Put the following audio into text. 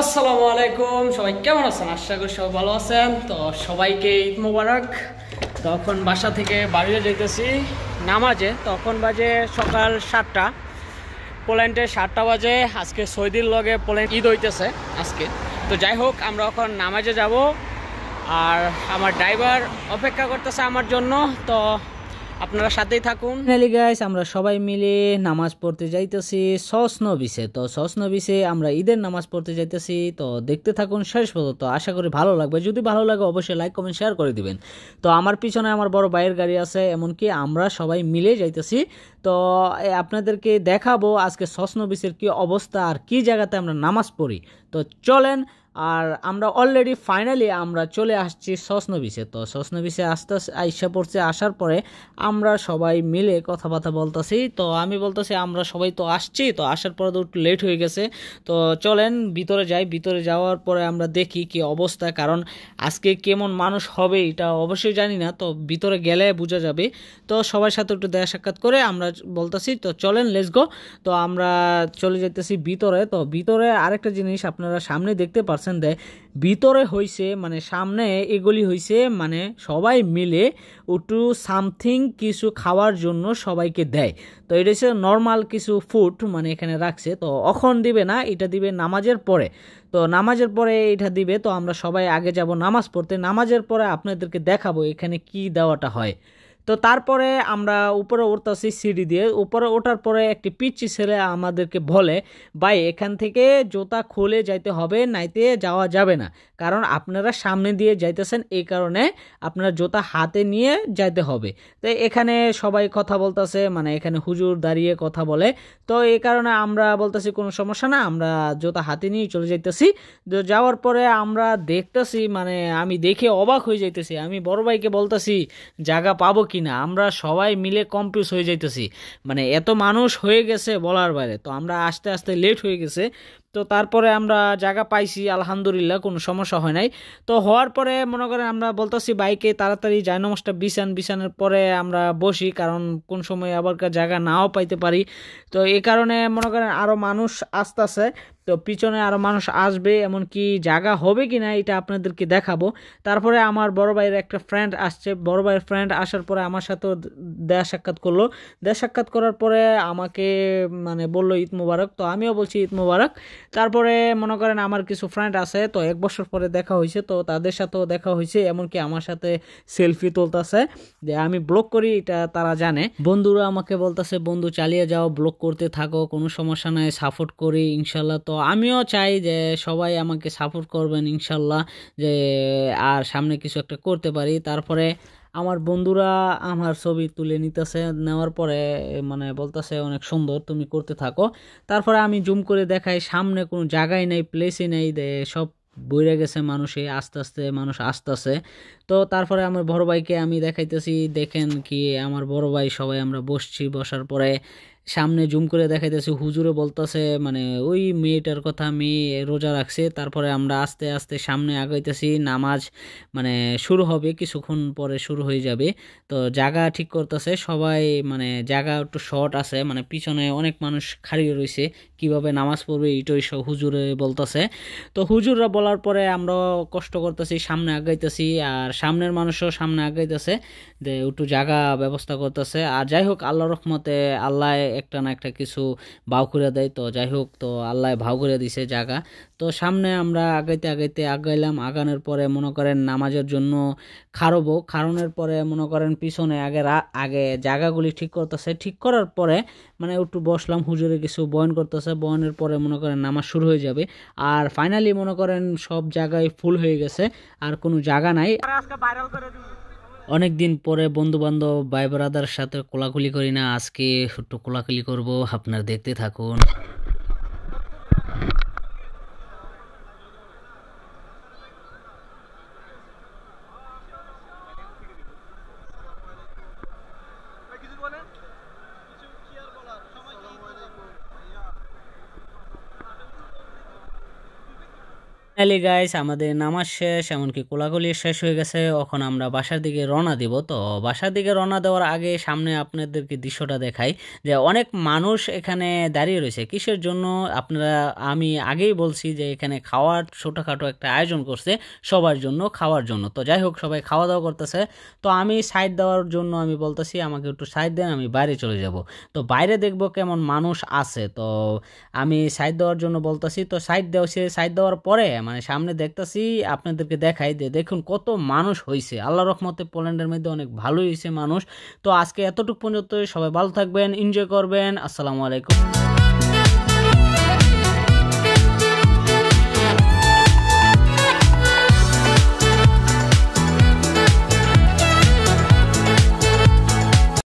আসসালামু আলাইকুম সবাই কেমন আছেন আশা করি সবাই ভালো আছেন তো সবাইকে ঈদ মোবারক তখন বাসা থেকে বাড়িতে যেতেছি নামাজে তখন বাজে সকাল সাতটা পোল্যান্ডে সাতটা বাজে আজকে সৌদির লগে পোল্যান্ড ঈদ হইতেছে আজকে তো যাই হোক আমরা এখন নামাজে যাব আর আমার ড্রাইভার অপেক্ষা করতেছে আমার জন্য তো আপনারা সাথেই থাকুন ফাইনালি গাইস আমরা সবাই মিলে নামাজ পড়তে যাইতেছি সস নবিসে তো সস নবিসে আমরা ঈদের নামাজ পড়তে যাইতেছি তো দেখতে থাকুন শেষ পর্যন্ত আশা করি ভালো লাগবে যদি ভালো লাগে অবশ্যই লাইক কমেন্ট শেয়ার করে দিবেন তো আমার পিছনে আমার বড় ভাইয়ের গাড়ি আছে এমনকি আমরা সবাই মিলে যাইতেছি তো আপনাদেরকে দেখাবো আজকে সস নবিসের কি অবস্থা আর কি জায়গাতে আমরা নামাজ পড়ি তো চলেন আর আমরা অলরেডি ফাইনালি আমরা চলে আসছি সসনবিশে তো সসনবিশে আস্তে আস্তে আইসা পড়ছে আসার পরে আমরা সবাই মিলে কথাবার্তা বলতেছি তো আমি বলতেছি আমরা সবাই তো আসছি তো আসার পরে তো একটু লেট হয়ে গেছে তো চলেন ভিতরে যাই ভিতরে যাওয়ার পরে আমরা দেখি কি অবস্থা কারণ আজকে কেমন মানুষ হবে এটা অবশ্যই জানি না তো ভিতরে গেলে বোঝা যাবে তো সবার সাথে একটু দেখা সাক্ষাৎ করে আমরা বলতেছি তো চলেন লেস গো তো আমরা চলে যেতেছি ভিতরে তো ভিতরে আরেকটা জিনিস আপনারা সামনে দেখতে পারছেন পার্সেন্ট দেয় ভিতরে হইছে মানে সামনে এগুলি হইছে মানে সবাই মিলে উটু সামথিং কিছু খাওয়ার জন্য সবাইকে দেয় তো এটা হচ্ছে নর্মাল কিছু ফুড মানে এখানে রাখছে তো অখন দিবে না এটা দিবে নামাজের পরে তো নামাজের পরে এটা দিবে তো আমরা সবাই আগে যাব নামাজ পড়তে নামাজের পরে আপনাদেরকে দেখাবো এখানে কি দেওয়াটা হয় তো তারপরে আমরা উপরে উঠতেছি সিঁড়ি দিয়ে উপরে ওঠার পরে একটি পিচ্ছি ছেলে আমাদেরকে বলে ভাই এখান থেকে জুতা খুলে যাইতে হবে নাইতে যাওয়া যাবে না কারণ আপনারা সামনে দিয়ে যাইতেছেন এই কারণে আপনার জুতা হাতে নিয়ে যাইতে হবে তো এখানে সবাই কথা বলতেছে মানে এখানে হুজুর দাঁড়িয়ে কথা বলে তো এই কারণে আমরা বলতেছি কোনো সমস্যা না আমরা জুতা হাতে নিয়ে চলে যাইতেছি তো যাওয়ার পরে আমরা দেখতেছি মানে আমি দেখে অবাক হয়ে যাইতেছি আমি বড় ভাইকে বলতেছি জায়গা পাবো কি কি না আমরা সবাই মিলে কমপিউজ হয়ে যাইতেছি মানে এত মানুষ হয়ে গেছে বলার বাইরে তো আমরা আস্তে আস্তে লেট হয়ে গেছে তো তারপরে আমরা জায়গা পাইছি আলহামদুলিল্লাহ কোনো সমস্যা হয় নাই তো হওয়ার পরে মনে করেন আমরা বলতেছি বাইকে তাড়াতাড়ি জায়নমাসটা বিছান বিছানের পরে আমরা বসি কারণ কোন সময় কার জায়গা নাও পাইতে পারি তো এ কারণে মনে করেন আরও মানুষ আসতেছে তো পিছনে আরও মানুষ আসবে এমনকি জায়গা হবে কি না এটা আপনাদেরকে দেখাবো তারপরে আমার বড় ভাইয়ের একটা ফ্রেন্ড আসছে বড় ভাইয়ের ফ্রেন্ড আসার পরে আমার সাথেও দেয়া সাক্ষাৎ করলো দেয়া সাক্ষাৎ করার পরে আমাকে মানে বললো ঈদ মুবারক তো আমিও বলছি ঈদ মুবারক তারপরে মনে করেন আমার কিছু ফ্রেন্ড আছে তো এক বছর পরে দেখা হয়েছে তো তাদের সাথেও দেখা হয়েছে এমনকি আমার সাথে সেলফি তুলতেছে যে আমি ব্লক করি এটা তারা জানে বন্ধুরা আমাকে বলতেছে বন্ধু চালিয়ে যাও ব্লক করতে থাকো কোনো সমস্যা নাই সাপোর্ট করি ইনশাল্লাহ তো আমিও চাই যে সবাই আমাকে সাপোর্ট করবেন ইনশাল্লাহ যে আর সামনে কিছু একটা করতে পারি তারপরে আমার বন্ধুরা আমার ছবি তুলে নিতেছে নেওয়ার পরে মানে বলতেছে অনেক সুন্দর তুমি করতে থাকো তারপরে আমি জুম করে দেখাই সামনে কোনো জায়গাই নেই প্লেসই নেই সব বইরে গেছে মানুষে আস্তে আস্তে মানুষ আসতেছে তো তারপরে আমার বড় ভাইকে আমি দেখাইতেছি দেখেন কি আমার বড় ভাই সবাই আমরা বসছি বসার পরে সামনে জুম করে দেখাইতেছে হুজুরে বলতেছে মানে ওই মেয়েটার কথা মেয়ে রোজা রাখছে তারপরে আমরা আস্তে আস্তে সামনে আগাইতেছি নামাজ মানে শুরু হবে কিছুক্ষণ পরে শুরু হয়ে যাবে তো জায়গা ঠিক করতেছে সবাই মানে জায়গা একটু শর্ট আছে মানে পিছনে অনেক মানুষ খাড়িয়ে রয়েছে কিভাবে নামাজ পড়বে এটাই হুজুরে বলতেছে তো হুজুররা বলার পরে আমরা কষ্ট করতেছি সামনে আগাইতেছি আর সামনের মানুষও সামনে আগাইতেছে যে একটু জায়গা ব্যবস্থা করতেছে আর যাই হোক আল্লাহ রহমতে আল্লাহ একটা না একটা কিছু ভাও করে দেয় তো যাই হোক তো আল্লাহ ভাও করে দিছে জায়গা তো সামনে আমরা আগাইতে আগাইতে আগাইলাম আগানোর পরে মনে করেন নামাজের জন্য খারবো খারণের পরে মনে করেন পিছনে আগে আগে জায়গাগুলি ঠিক করতেছে ঠিক করার পরে মানে একটু বসলাম হুজুরে কিছু বয়ন করতেছে বয়নের পরে মনে করেন নামাজ শুরু হয়ে যাবে আর ফাইনালি মনে করেন সব জায়গায় ফুল হয়ে গেছে আর কোনো জায়গা নাই আজকে ভাইরাল করে অনেক দিন পরে বন্ধু বান্ধব ভাই ব্রাদার সাথে কোলাকুলি করি না আজকে একটু কোলাকুলি করব আপনার দেখতে থাকুন ফাইনালি গাইস আমাদের নামাজ শেষ এমনকি কোলাগুলি শেষ হয়ে গেছে এখন আমরা বাসার দিকে রওনা দেব তো বাসার দিকে রওনা দেওয়ার আগে সামনে আপনাদেরকে দৃশ্যটা দেখাই যে অনেক মানুষ এখানে দাঁড়িয়ে রয়েছে কিসের জন্য আপনারা আমি আগেই বলছি যে এখানে খাওয়ার ছোটোখাটো একটা আয়োজন করছে সবার জন্য খাওয়ার জন্য তো যাই হোক সবাই খাওয়া দাওয়া করতেছে তো আমি সাইড দেওয়ার জন্য আমি বলতেছি আমাকে একটু সাইড দেন আমি বাইরে চলে যাব তো বাইরে দেখব কেমন মানুষ আছে তো আমি সাইড দেওয়ার জন্য বলতেছি তো সাইড দেওয়া সাইড দেওয়ার পরে মানে সামনে দেখতেছি আপনাদেরকে দেখাই যে দেখুন কত মানুষ হয়েছে আল্লাহ রহমতে পোল্যান্ডের মধ্যে অনেক ভালোই হয়েছে মানুষ তো আজকে এতটুকু পর্যন্ত সবাই ভালো থাকবেন এনজয় করবেন আসসালামু আলাইকুম